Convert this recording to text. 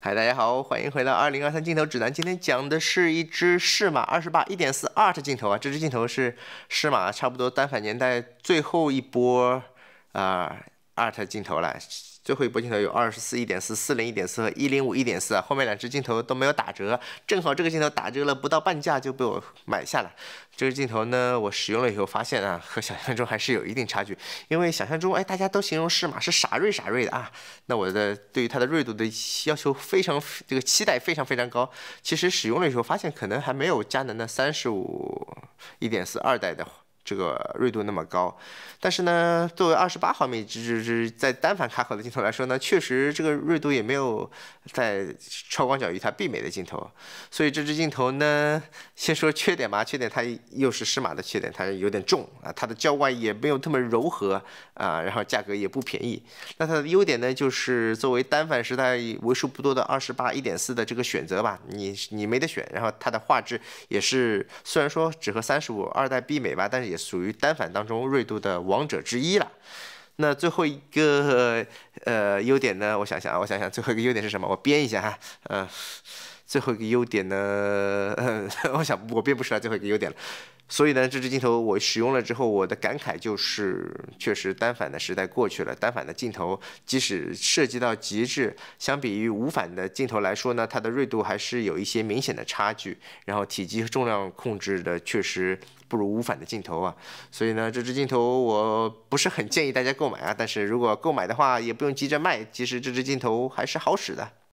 嗨，大家好，欢迎回到二零二三镜头指南。今天讲的是一支适马二十八一点四 Art 镜头啊，这支镜头是适马差不多单反年代最后一波啊。二特镜头了，最后一波镜头有二十四一点四、四零一点四和一零五一点四，后面两只镜头都没有打折，正好这个镜头打折了不到半价就被我买下了。这个镜头呢，我使用了以后发现啊，和想象中还是有一定差距。因为想象中，哎，大家都形容是嘛，是傻锐傻锐的啊。那我的对于它的锐度的要求非常，这个期待非常非常高。其实使用了以后发现，可能还没有佳能的三十五一点四二代的。这个锐度那么高，但是呢，作为二十八毫米只只在单反卡口的镜头来说呢，确实这个锐度也没有在超广角与它媲美的镜头。所以这支镜头呢，先说缺点吧，缺点它又是湿马的缺点，它有点重啊，它的焦外也没有那么柔和啊，然后价格也不便宜。那它的优点呢，就是作为单反时代为数不多的二十八一点四的这个选择吧，你你没得选。然后它的画质也是虽然说只和三十五二代媲美吧，但是也。属于单反当中锐度的王者之一了。那最后一个呃优点呢？我想想啊，我想想最后一个优点是什么？我编一下哈，嗯。最后一个优点呢，我想我并不说最后一个优点了。所以呢，这支镜头我使用了之后，我的感慨就是，确实单反的时代过去了，单反的镜头即使设计到极致，相比于无反的镜头来说呢，它的锐度还是有一些明显的差距。然后体积和重量控制的确实不如无反的镜头啊。所以呢，这支镜头我不是很建议大家购买啊。但是如果购买的话，也不用急着卖，其实这支镜头还是好使的。